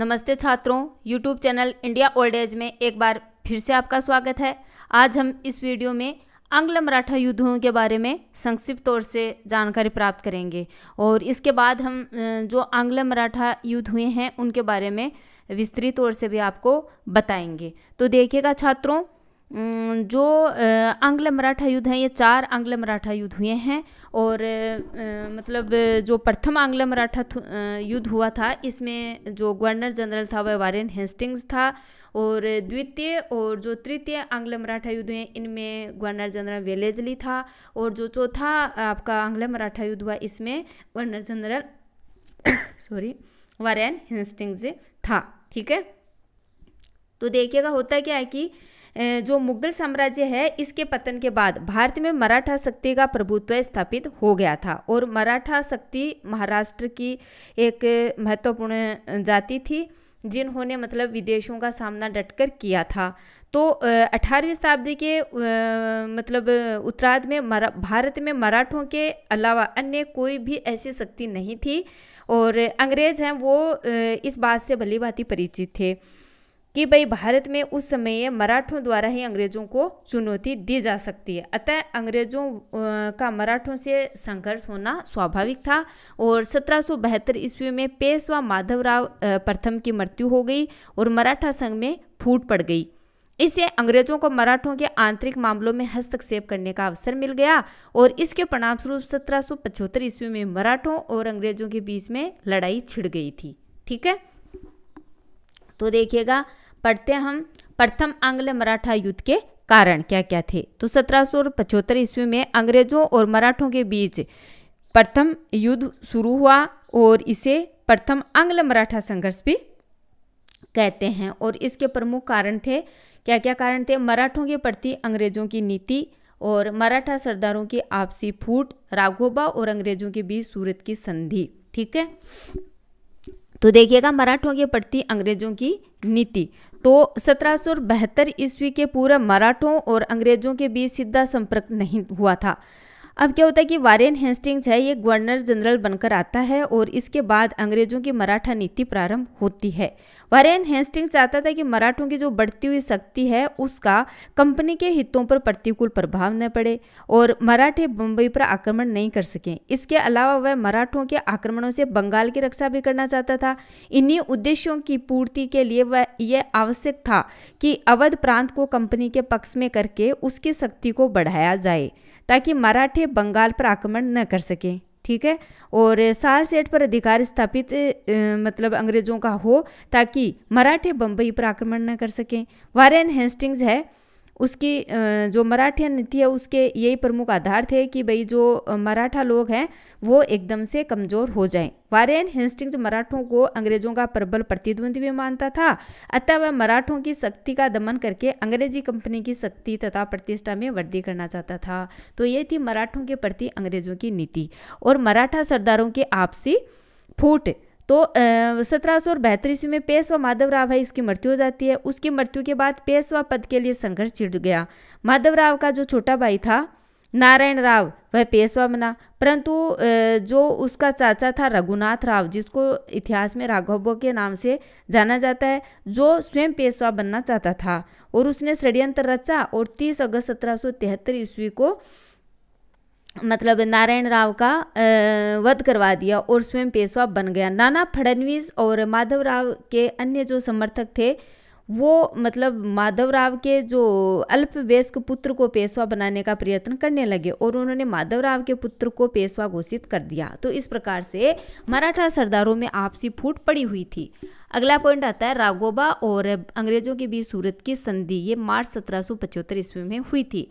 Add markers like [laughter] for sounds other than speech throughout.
नमस्ते छात्रों YouTube channel India old age में एक बार फिर से आपका स्वागत है आज हम इस वीडियो में आंग्ल मराठा युद्धों के बारे में संक्षिप्त तौर से जानकारी प्राप्त करेंगे और इसके बाद हम जो आंग्ल मराठा युद्ध हुए हैं उनके बारे में विस्तृत तौर से भी आपको बताएंगे तो देखिएगा छात्रों जो आंग्ल मराठा युद्ध हैं ये चार आंग्ल मराठा युद्ध हुए हैं और मतलब जो प्रथम आंग्ल मराठा युद्ध हुआ था इसमें जो गवर्नर जनरल था वह वारेन हेस्टिंग्स था और द्वितीय और जो तृतीय आंग्ल मराठा युद्ध हुए इनमें गवर्नर जनरल वेलेजली था और जो चौथा आपका आंग्ल मराठा युद्ध हुआ इसमें governor general [coughs] sorry Warren Hastings था ठीक है तो देखिएगा होता क्या है कि जो मुगल साम्राज्य है इसके पतन के बाद भारत में मराठा शक्ति का प्रभुत्व स्थापित हो गया था और मराठा शक्ति महाराष्ट्र की एक महत्वपूर्ण जाति थी जिन्होंने मतलब विदेशों का सामना डटकर किया था तो अठारहवीं शताब्दी के मतलब उत्तराध में मरा भारत में मराठों के अलावा अन्य कोई भी ऐसी शक्ति नहीं थी और अंग्रेज हैं वो इस बात से भली भांति परिचित थे कि भाई भारत में उस समय मराठों द्वारा ही अंग्रेजों को चुनौती दी जा सकती है अतः अंग्रेजों का मराठों से संघर्ष होना स्वाभाविक था और सत्रह ईस्वी में पेशवा माधवराव प्रथम की मृत्यु हो गई और मराठा संघ में फूट पड़ गई इससे अंग्रेजों को मराठों के आंतरिक मामलों में हस्तक्षेप करने का अवसर मिल गया और इसके परिणामस्वरूप सत्रह ईस्वी में मराठों और अंग्रेजों के बीच में लड़ाई छिड़ गई थी ठीक है तो देखिएगा पढ़ते हम प्रथम आंग्ल मराठा युद्ध के कारण क्या क्या थे तो सत्रह सौ पचहत्तर ईस्वी में अंग्रेजों और मराठों के बीच प्रथम युद्ध शुरू हुआ और इसे प्रथम आंग्ल मराठा संघर्ष भी कहते हैं और इसके प्रमुख कारण थे क्या क्या कारण थे मराठों के प्रति अंग्रेजों की नीति और मराठा सरदारों की आपसी फूट राघोबा और अंग्रेजों के बीच सूरत की संधि ठीक है तो देखिएगा मराठों के प्रति अंग्रेजों की नीति तो सत्रह ईस्वी के पूर्व मराठों और अंग्रेजों के बीच सीधा संपर्क नहीं हुआ था अब क्या होता है कि वारेन हेस्टिंग्स है ये गवर्नर जनरल बनकर आता है और इसके बाद अंग्रेजों की मराठा नीति प्रारंभ होती है वारेन हेस्टिंग्स चाहता था कि मराठों की जो बढ़ती हुई शक्ति है उसका कंपनी के हितों पर प्रतिकूल प्रभाव न पड़े और मराठे बम्बई पर आक्रमण नहीं कर सकें इसके अलावा वह मराठों के आक्रमणों से बंगाल की रक्षा भी करना चाहता था इन्हीं उद्देश्यों की पूर्ति के लिए वह यह आवश्यक था कि अवध प्रांत को कंपनी के पक्ष में करके उसकी शक्ति को बढ़ाया जाए ताकि मराठे बंगाल पर आक्रमण न कर सकें ठीक है और सेठ पर अधिकार स्थापित मतलब अंग्रेजों का हो ताकि मराठे बंबई पर आक्रमण न कर सकें वारेन हेस्टिंग्स है उसकी जो मराठिया नीति है उसके यही प्रमुख आधार थे कि भाई जो मराठा लोग हैं वो एकदम से कमज़ोर हो जाएं वारेन हेस्टिंग्स मराठों को अंग्रेजों का प्रबल प्रतिद्वंदी भी मानता था अतः वह मराठों की शक्ति का दमन करके अंग्रेजी कंपनी की शक्ति तथा प्रतिष्ठा में वृद्धि करना चाहता था तो ये थी मराठों के प्रति अंग्रेजों की नीति और मराठा सरदारों के आपसी फूट तो सत्रह सौ ईस्वी में पेशवा माधवराव भाई इसकी मृत्यु हो जाती है उसकी मृत्यु के बाद पेशवा पद के लिए संघर्ष छिड़ गया माधवराव का जो छोटा भाई था नारायण राव वह पेशवा बना परंतु जो उसका चाचा था रघुनाथ राव जिसको इतिहास में राघवबो के नाम से जाना जाता है जो स्वयं पेशवा बनना चाहता था और उसने षड्यंत्र रचा और 30 अगस्त सत्रह ईस्वी को मतलब नारायण राव का वध करवा दिया और स्वयं पेशवा बन गया नाना फडणवीस और माधव राव के अन्य जो समर्थक थे वो मतलब माधव राव के जो अल्प वयस्क पुत्र को पेशवा बनाने का प्रयत्न करने लगे और उन्होंने माधव राव के पुत्र को पेशवा घोषित कर दिया तो इस प्रकार से मराठा सरदारों में आपसी फूट पड़ी हुई थी अगला पॉइंट आता है राघोबा और अंग्रेजों के बीच सूरत की संधि ये मार्च सत्रह ईस्वी में हुई थी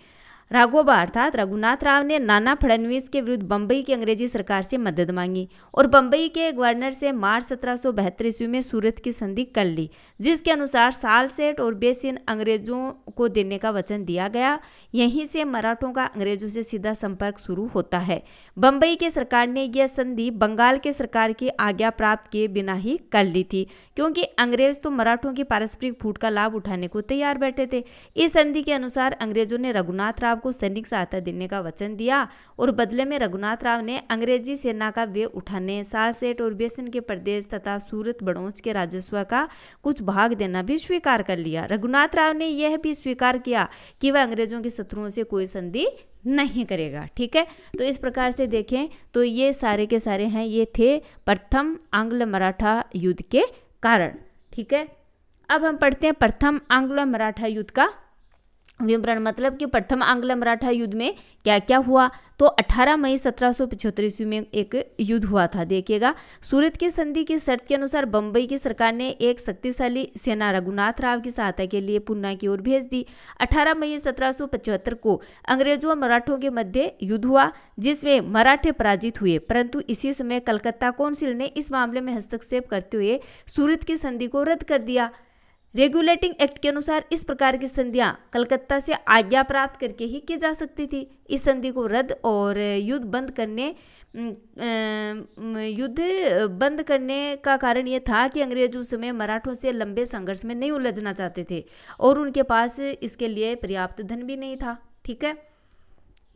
राघोबा अर्थात रघुनाथ राव ने नाना फडणवीस के विरुद्ध बम्बई की अंग्रेजी सरकार से मदद मांगी और बम्बई के गवर्नर से मार्च सत्रह ईस्वी में सूरत की संधि कर ली जिसके अनुसार साल सेठ और बेसिन अंग्रेजों को देने का वचन दिया गया यहीं से मराठों का अंग्रेजों से सीधा संपर्क शुरू होता है बम्बई के सरकार ने यह संधि बंगाल के सरकार की आज्ञा प्राप्त किए बिना ही कर ली थी क्योंकि अंग्रेज तो मराठों की पारस्परिक फूट का लाभ उठाने को तैयार बैठे थे इस संधि के अनुसार अंग्रेजों ने रघुनाथ राव राव को सैनिक सहायता देने का वचन दिया और बदले में रघुनाथ राव ने अंग्रेजी सेना का व्यय उठाने सारसेट और बेसन के प्रदेश तथा सूरत बड़ौच के राजस्व का कुछ भाग देना भी स्वीकार कर लिया रघुनाथ राव ने यह भी स्वीकार किया कि वह अंग्रेजों के शत्रुओं से कोई संधि नहीं करेगा ठीक है तो इस प्रकार से देखें तो ये सारे के सारे हैं ये थे प्रथम आंग्ल मराठा युद्ध के कारण ठीक है अब हम पढ़ते हैं प्रथम आंग्ल मराठा युद्ध का विवरण मतलब कि प्रथम आंग्ल मराठा युद्ध में क्या क्या हुआ तो 18 मई सत्रह ईस्वी में एक युद्ध हुआ था देखिएगा सूरत की संधि की शर्त के अनुसार बम्बई की सरकार ने एक शक्तिशाली सेना रघुनाथ राव की सहायता के लिए पूना की ओर भेज दी 18 मई सत्रह को अंग्रेजों और मराठों के मध्य युद्ध हुआ जिसमें मराठे पराजित हुए परंतु इसी समय कलकत्ता काउंसिल ने इस मामले में हस्तक्षेप करते हुए सूरत की संधि को रद्द कर दिया रेगुलेटिंग एक्ट के अनुसार इस प्रकार की संधियां कलकत्ता से आज्ञा प्राप्त करके ही की जा सकती थी इस संधि को रद्द और युद्ध बंद करने युद्ध बंद करने का कारण यह था कि अंग्रेज उस समय मराठों से लंबे संघर्ष में नहीं उलझना चाहते थे और उनके पास इसके लिए पर्याप्त धन भी नहीं था ठीक है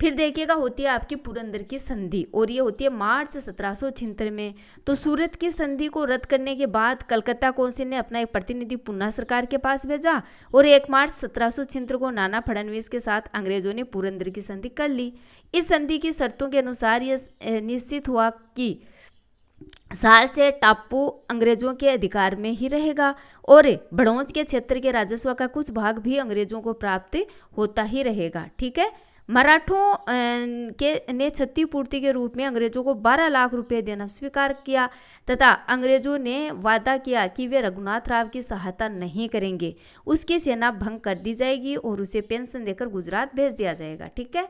फिर देखिएगा होती है आपकी पुरंदर की संधि और ये होती है मार्च सत्रह में तो सूरत की संधि को रद्द करने के बाद कलकत्ता कौंसिल ने अपना एक प्रतिनिधि पुन्ना सरकार के पास भेजा और एक मार्च सत्रह को नाना फडनवीस के साथ अंग्रेजों ने पुरंदर की संधि कर ली इस संधि की शर्तों के अनुसार यह निश्चित हुआ कि साल से टापू अंग्रेजों के अधिकार में ही रहेगा और बड़ौच के क्षेत्र के राजस्व का कुछ भाग भी अंग्रेजों को प्राप्त होता ही रहेगा ठीक है मराठों के ने क्षतिपूर्ति के रूप में अंग्रेजों को 12 लाख रुपए देना स्वीकार किया तथा अंग्रेजों ने वादा किया कि वे रघुनाथ राव की सहायता नहीं करेंगे उसकी सेना भंग कर दी जाएगी और उसे पेंशन देकर गुजरात भेज दिया जाएगा ठीक है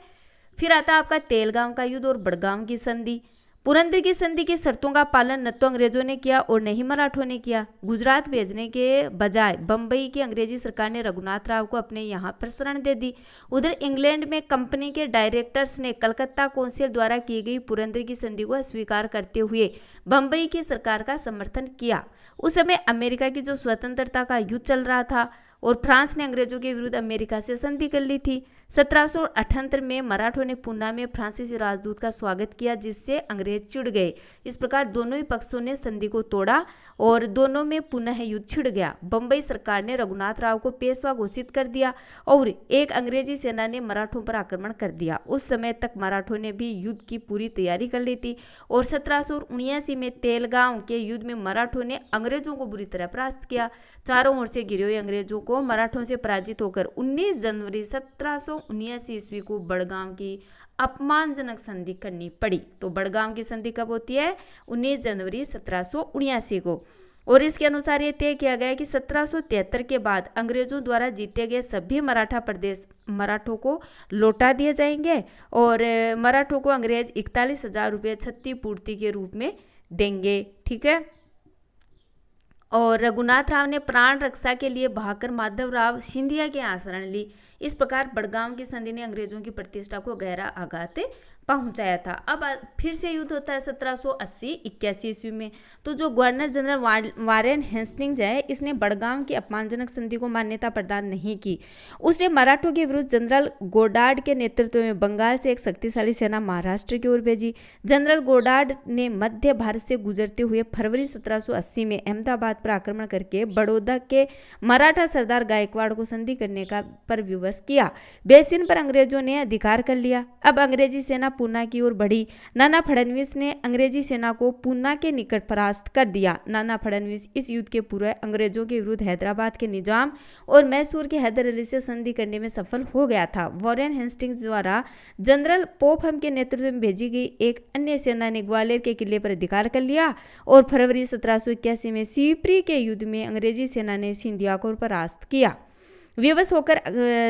फिर आता आपका तेलगांव का युद्ध और बड़गांव की संधि पुरंदर की संधि की शर्तों का पालन न तो अंग्रेजों ने किया और न ही मराठों ने किया गुजरात भेजने के बजाय बम्बई की अंग्रेजी सरकार ने रघुनाथ राव को अपने यहाँ पर शरण दे दी उधर इंग्लैंड में कंपनी के डायरेक्टर्स ने कलकत्ता कौंसिल द्वारा की गई पुरंदर की संधि को स्वीकार करते हुए बम्बई की सरकार का समर्थन किया उस समय अमेरिका की जो स्वतंत्रता का युद्ध चल रहा था और फ्रांस ने अंग्रेजों के विरुद्ध अमेरिका से संधि कर ली थी सत्रह में मराठों ने पूना में फ्रांसीसी राजदूत का स्वागत किया जिससे अंग्रेज चिड़ गए इस प्रकार दोनों ही पक्षों ने संधि को तोड़ा और दोनों में पुनः युद्ध छिड़ गया बम्बई सरकार ने रघुनाथ राव को पेशवा घोषित कर दिया और एक अंग्रेजी सेना ने मराठों पर आक्रमण कर दिया उस समय तक मराठों ने भी युद्ध की पूरी तैयारी कर ली थी और सत्रह में तेलगांव के युद्ध में मराठों ने अंग्रेजों को बुरी तरह परास्त किया चारों ओर से गिरे हुए अंग्रेजों को मराठों से पराजित होकर उन्नीस जनवरी सत्रह उन्यासी ईस्वी को बड़गांव की अपमानजनक संधि करनी पड़ी तो बड़गांव की संधि कब होती है 19 जनवरी सत्रह को और इसके अनुसार ये तय किया गया कि सत्रह के बाद अंग्रेजों द्वारा जीते गए सभी मराठा प्रदेश मराठों को लौटा दिए जाएंगे और मराठों को अंग्रेज इकतालीस हज़ार रुपये क्षतिपूर्ति के रूप में देंगे ठीक है और रघुनाथ राव ने प्राण रक्षा के लिए भाकर माधव राव सिंधिया के आसरण ली इस प्रकार बड़गांव की संधि ने अंग्रेजों की प्रतिष्ठा को गहरा आघात पहुंचाया था अब फिर से युद्ध होता है सत्रह सौ अस्सी इक्यासी ईस्वी में तो जो गवर्नर जनरल वारेन हेस्टिंग्स है इसने बड़गांव की अपमानजनक संधि को मान्यता प्रदान नहीं की उसने मराठों के विरुद्ध जनरल गोडार्ड के नेतृत्व में बंगाल से एक शक्तिशाली सेना महाराष्ट्र की ओर भेजी जनरल गोडार्ड ने मध्य भारत से गुजरते हुए फरवरी सत्रह में अहमदाबाद पर आक्रमण करके बड़ौदा के मराठा सरदार गायकवाड़ को संधि करने का पर विवश किया बेसिन पर अंग्रेजों ने अधिकार कर लिया अब अंग्रेजी सेना पूना की ओर बढ़ी नाना फडणवीस ने अंग्रेजी सेना को पूना के निकट परास्त कर दिया नाना फडणवीस इस युद्ध के पूर्व अंग्रेजों के विरुद्ध हैदराबाद के निजाम और मैसूर के हैदर अली से संधि करने में सफल हो गया था वॉरन हेस्टिंग्स द्वारा जनरल पोफम के नेतृत्व में भेजी गई एक अन्य सेना ने ग्वालियर के किले पर अधिकार कर लिया और फरवरी सत्रह में सीपरी के युद्ध में अंग्रेजी सेना ने सिंधिया को परास्त किया विवश होकर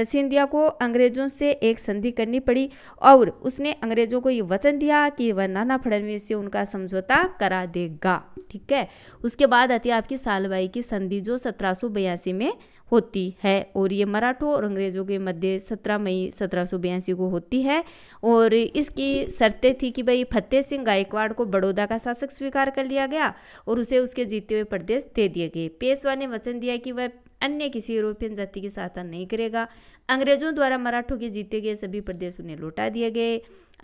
सिंधिया को अंग्रेजों से एक संधि करनी पड़ी और उसने अंग्रेजों को ये वचन दिया कि वह नाना फडणवीस से उनका समझौता करा देगा ठीक है उसके बाद आती है आपकी सालवाई की संधि जो सत्रह में होती है और ये मराठों और अंग्रेज़ों के मध्य 17 मई सत्रह को होती है और इसकी शर्तें थी कि भाई फतेह सिंह गायकवाड़ को बड़ौदा का शासक स्वीकार कर लिया गया और उसे उसके जीते हुए प्रदेश दे दिए गए पेशवा ने वचन दिया कि वह अन्य किसी यूरोपियन जाति की सहायता नहीं करेगा अंग्रेजों द्वारा मराठों के जीते गए सभी प्रदेश उन्हें लौटा दिए गए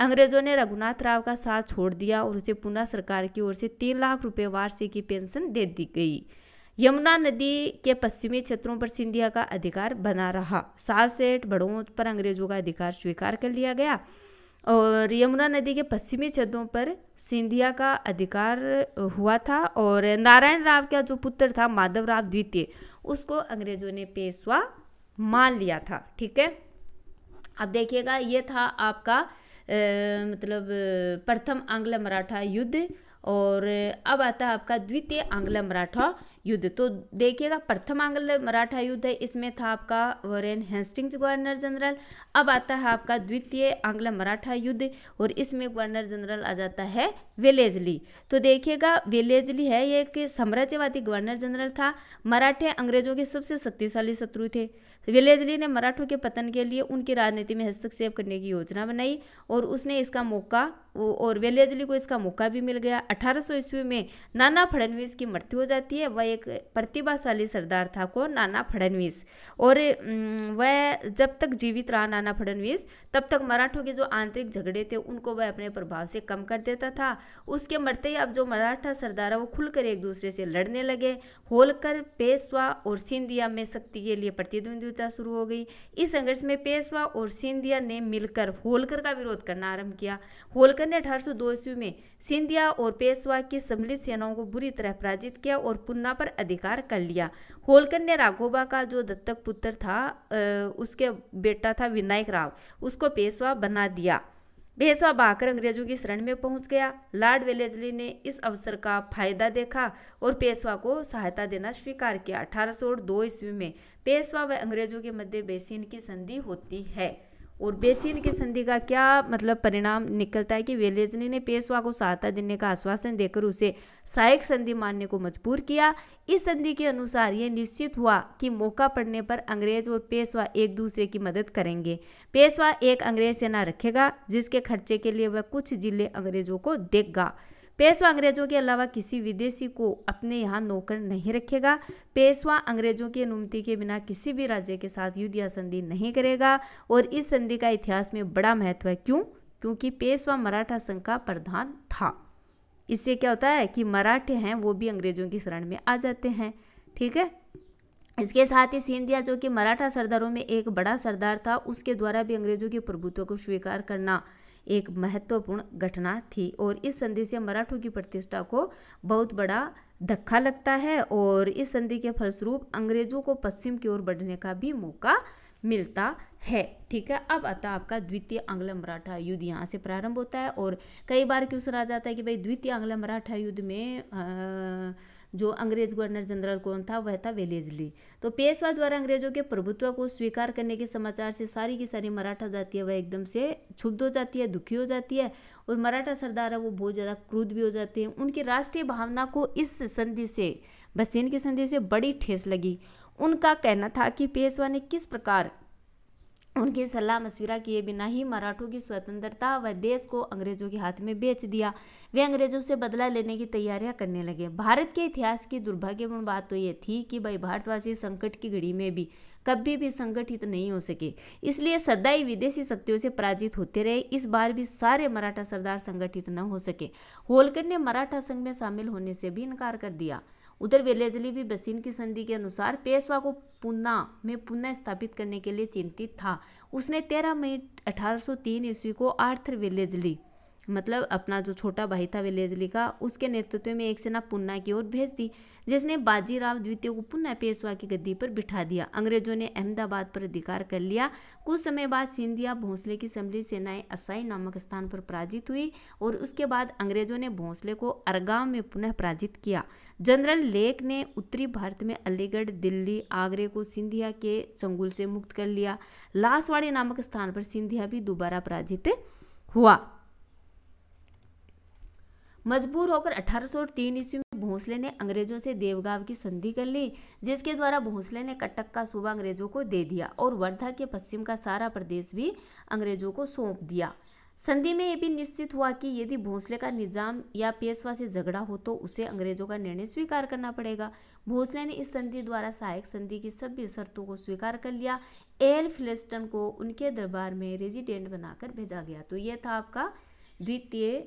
अंग्रेजों ने रघुनाथ राव का साथ छोड़ दिया और उसे पुनः सरकार की ओर से तीन लाख रुपये वार्षिक की पेंशन दे दी गई यमुना नदी के पश्चिमी क्षेत्रों पर सिंधिया का अधिकार बना रहा सालसेठ बड़ों पर अंग्रेजों का अधिकार स्वीकार कर लिया गया और यमुना नदी के पश्चिमी छदों पर सिंधिया का अधिकार हुआ था और नारायण राव का जो पुत्र था माधव राव द्वितीय उसको अंग्रेजों ने पेशवा मान लिया था ठीक है अब देखिएगा ये था आपका ए, मतलब प्रथम आंग्ल मराठा युद्ध और अब आता है आपका द्वितीय आंग्ल मराठा युद्ध तो देखिएगा प्रथम आंग्ल मराठा युद्ध है इसमें था आपका वॉरेन हेस्टिंग्स गवर्नर जनरल अब आता है आपका द्वितीय आंग्ल मराठा युद्ध और इसमें गवर्नर जनरल आ जाता है विलेजली तो देखिएगा विलेजली है ये एक साम्राज्यवादी गवर्नर जनरल था मराठे अंग्रेजों के सबसे शक्तिशाली शत्रु थे विलेजली ने मराठों के पतन के लिए उनकी राजनीति में हस्तक्षेप करने की योजना बनाई और उसने इसका मौका और वेलेजली को इसका मौका भी मिल गया अठारह ईस्वी में नाना फडणवीस की मृत्यु हो जाती है वह एक प्रतिभाशाली सरदार था कौन नाना फडणवीस और वह जब तक जीवित रहा नाना फडणवीस तब तक मराठों के जो आंतरिक झगड़े थे उनको वह अपने प्रभाव से कम कर देता था उसके मरते ही अब जो मराठा सरदार है वो खुलकर एक दूसरे से लड़ने लगे होलकर पेशवा और सिंधिया में शक्ति के लिए प्रतिद्वंदिता शुरू हो गई इस संघर्ष में पेशवा और सिंधिया ने मिलकर होलकर का विरोध करना आरंभ किया होलकर ने अठारह ईस्वी में सिंधिया और पेशवा की सम्मिलित सेनाओं को बुरी तरह पराजित किया और पुन्ना पर पर अधिकार कर लिया होलकर ने राघोबा का जो दत्तक पुत्र था उसके बेटा था विनायक राव उसको पेशवा बना दिया भेसवा बाकर अंग्रेजों की शरण में पहुंच गया लॉर्ड वेलेजली ने इस अवसर का फायदा देखा और पेशवा को सहायता देना स्वीकार किया अठारह ईस्वी में पेशवा व अंग्रेजों के मध्य बेसिन की संधि होती है और बेसिन की संधि का क्या मतलब परिणाम निकलता है कि वेलेजनी ने पेशवा को सहायता देने का आश्वासन देकर उसे सहायक संधि मानने को मजबूर किया इस संधि के अनुसार ये निश्चित हुआ कि मौका पड़ने पर अंग्रेज और पेशवा एक दूसरे की मदद करेंगे पेशवा एक अंग्रेज सेना रखेगा जिसके खर्चे के लिए वह कुछ जिले अंग्रेजों को देगा पेशवा अंग्रेजों के अलावा किसी विदेशी को अपने यहाँ नौकर नहीं रखेगा पेशवा अंग्रेजों की अनुमति के बिना किसी भी राज्य के साथ युद्ध या संधि नहीं करेगा और इस संधि का इतिहास में बड़ा महत्व है क्यों क्योंकि पेशवा मराठा संघ का प्रधान था इससे क्या होता है कि मराठे हैं वो भी अंग्रेजों की शरण में आ जाते हैं ठीक है इसके साथ ही सिंधिया जो कि मराठा सरदारों में एक बड़ा सरदार था उसके द्वारा भी अंग्रेजों के प्रभुत्व को स्वीकार करना एक महत्वपूर्ण घटना थी और इस संधि से मराठों की प्रतिष्ठा को बहुत बड़ा धक्का लगता है और इस संधि के फलस्वरूप अंग्रेजों को पश्चिम की ओर बढ़ने का भी मौका मिलता है ठीक है अब आता आपका द्वितीय आंग्ल मराठा युद्ध यहाँ से प्रारंभ होता है और कई बार क्यों सुना जाता है कि भाई द्वितीय आंग्ल मराठा युद्ध में आ, जो अंग्रेज गवर्नर जनरल कौन था वह था वेलेजली तो पेशवा द्वारा अंग्रेजों के प्रभुत्व को स्वीकार करने के समाचार से सारी की सारी मराठा जाती है वह एकदम से क्षुब्ध हो जाती है दुखी हो जाती है और मराठा सरदार है वो बहुत ज़्यादा क्रूद भी हो जाते हैं उनकी राष्ट्रीय भावना को इस संधि से बसेन की संधि से बड़ी ठेस लगी उनका कहना था कि पेशवा ने किस प्रकार उनकी सलाह मशविरा किए बिना ही मराठों की स्वतंत्रता व देश को अंग्रेजों के हाथ में बेच दिया वे अंग्रेजों से बदला लेने की तैयारियां करने लगे भारत के इतिहास की दुर्भाग्यपूर्ण बात तो ये थी कि भाई भारतवासी संकट की घड़ी में भी कभी भी संगठित नहीं हो सके इसलिए सदाई विदेशी शक्तियों से पराजित होते रहे इस बार भी सारे मराठा सरदार संगठित न हो सके होलकर ने मराठा संघ में शामिल होने से भी इनकार कर दिया उधर वेलेजली भी बसीन की संधि के अनुसार पेशवा को पुना में पुनः स्थापित करने के लिए चिंतित था उसने तेरह मई 1803 ईस्वी को आर्थर वेलेजली मतलब अपना जो छोटा भाई था विलेजली का उसके नेतृत्व में एक सेना पुन्ना की ओर भेज दी जिसने बाजीराव द्वितीय को पुनः पेशवा की गद्दी पर बिठा दिया अंग्रेजों ने अहमदाबाद पर अधिकार कर लिया कुछ समय बाद सिंधिया भोंसले की सम्मिलित सेनाएं असाई नामक स्थान पर पराजित हुई और उसके बाद अंग्रेजों ने भोंसले को अरगाव में पुनः पराजित किया जनरल लेक ने उत्तरी भारत में अलीगढ़ दिल्ली आगरे को सिंधिया के चंगुल से मुक्त कर लिया लासवाड़ी नामक स्थान पर सिंधिया भी दोबारा पराजित हुआ मजबूर होकर 1803 ईस्वी में भोंसले ने अंग्रेजों से देवगांव की संधि कर ली जिसके द्वारा भोंसले ने कटक का सूबा अंग्रेजों को दे दिया और वर्धा के पश्चिम का सारा प्रदेश भी अंग्रेजों को सौंप दिया संधि में ये भी निश्चित हुआ कि यदि भोसले का निजाम या पेशवा से झगड़ा हो तो उसे अंग्रेजों का निर्णय स्वीकार करना पड़ेगा भोसले ने इस संधि द्वारा सहायक संधि की सभी शर्तों को स्वीकार कर लिया एल फ्लेस्टन को उनके दरबार में रेजिडेंट बनाकर भेजा गया तो यह था आपका द्वितीय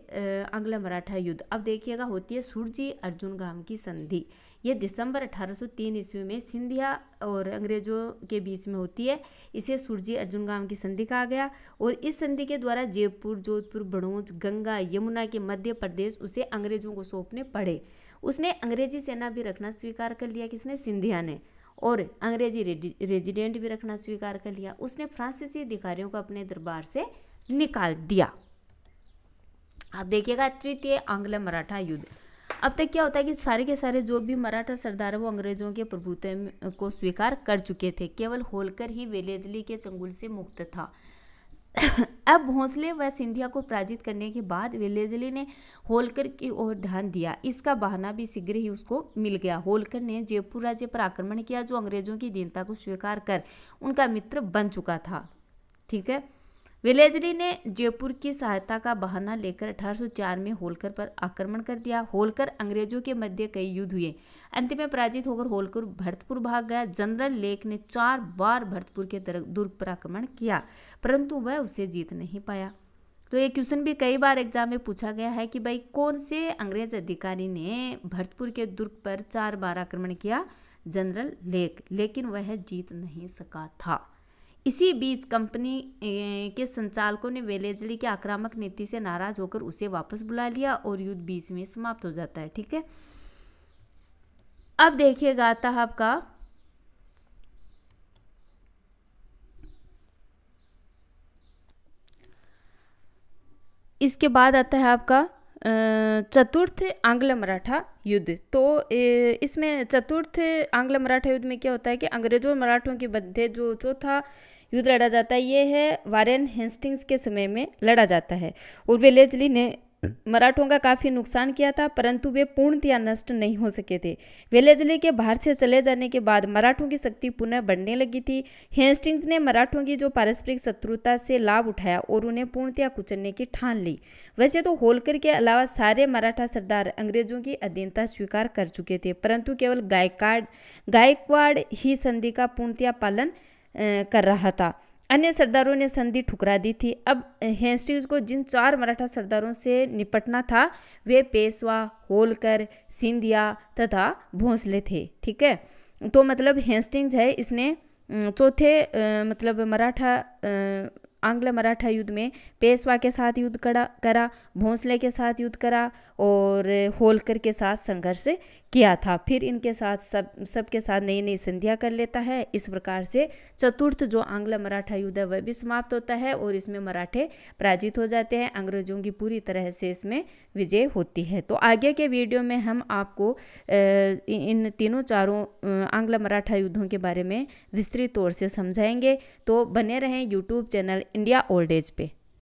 आंग्ल मराठा युद्ध अब देखिएगा होती है सुरजी अर्जुन गाम की संधि यह दिसंबर 1803 ईस्वी में सिंधिया और अंग्रेजों के बीच में होती है इसे सुरजी अर्जुन गाम की संधि कहा गया और इस संधि के द्वारा जयपुर जोधपुर बड़ौज गंगा यमुना के मध्य प्रदेश उसे अंग्रेजों को सौंपने पड़े उसने अंग्रेजी सेना भी रखना स्वीकार कर लिया किसने सिंधिया ने और अंग्रेजी रेजिडेंट भी रखना स्वीकार कर लिया उसने फ्रांसीसी अधिकारियों को अपने दरबार से निकाल दिया आप देखिएगा तृतीय आंग्ल मराठा युद्ध अब तक क्या होता है कि सारे के सारे जो भी मराठा सरदार वो अंग्रेजों के प्रभुत्व को स्वीकार कर चुके थे केवल होलकर ही वेलेजली के चंगुल से मुक्त था [coughs] अब भोंसले व सिंधिया को पराजित करने के बाद वेलेजली ने होलकर की ओर ध्यान दिया इसका बहाना भी शीघ्र ही उसको मिल गया होलकर ने जयपुर राज्य पर आक्रमण किया जो अंग्रेजों की दीनता को स्वीकार कर उनका मित्र बन चुका था ठीक है विलेजरी ने जयपुर की सहायता का बहाना लेकर 1804 में होलकर पर आक्रमण कर दिया होलकर अंग्रेजों के मध्य कई युद्ध हुए अंत में पराजित होकर होलकर भरतपुर भाग गया जनरल लेक ने चार बार भरतपुर के दुर्ग पर आक्रमण किया परंतु वह उसे जीत नहीं पाया तो ये क्वेश्चन भी कई बार एग्जाम में पूछा गया है कि भाई कौन से अंग्रेज अधिकारी ने भरतपुर के दुर्ग पर चार बार आक्रमण किया जनरल लेक लेकिन वह जीत नहीं सका था इसी बीच कंपनी के संचालकों ने वेलेजली की आक्रामक नीति से नाराज होकर उसे वापस बुला लिया और युद्ध बीच में समाप्त हो जाता है ठीक है अब देखिए गाता आपका इसके बाद आता है आपका चतुर्थ आंग्ल मराठा युद्ध तो इसमें चतुर्थ आंग्ल मराठा युद्ध में क्या होता है कि अंग्रेजों और मराठों के मध्य जो चौथा युद्ध लड़ा जाता है ये है वारेन हेस्टिंग्स के समय में लड़ा जाता है लेजली ने मराठों का काफ़ी नुकसान किया था परंतु वे पूर्णतया नष्ट नहीं हो सके थे वेले जिले के बाहर से चले जाने के बाद मराठों की शक्ति पुनः बढ़ने लगी थी हेस्टिंग्स ने मराठों की जो पारस्परिक शत्रुता से लाभ उठाया और उन्हें पूर्णतया कुचलने की ठान ली वैसे तो होलकर के अलावा सारे मराठा सरदार अंग्रेजों की अधीनता स्वीकार कर चुके थे परंतु केवल गायकाड गायकवाड़ ही संधि का पूर्णतया पालन कर रहा था अन्य सरदारों ने संधि ठुकरा दी थी अब हेस्टिंग्स को जिन चार मराठा सरदारों से निपटना था वे पेशवा होलकर सिंधिया तथा भोंसले थे ठीक है तो मतलब हेस्टिंग्स है इसने चौथे मतलब मराठा आंग्ल मराठा युद्ध में पेशवा के साथ युद्ध करा करा भोंसले के साथ युद्ध करा और होलकर के साथ संघर्ष किया था फिर इनके साथ सब सबके साथ नई नई संध्या कर लेता है इस प्रकार से चतुर्थ जो आंग्ल मराठा युद्ध है वह भी समाप्त होता है और इसमें मराठे पराजित हो जाते हैं अंग्रेजों की पूरी तरह से इसमें विजय होती है तो आगे के वीडियो में हम आपको इन तीनों चारों आंग्ल मराठा युद्धों के बारे में विस्तृत तौर से समझाएंगे तो बने रहें YouTube channel India old age पे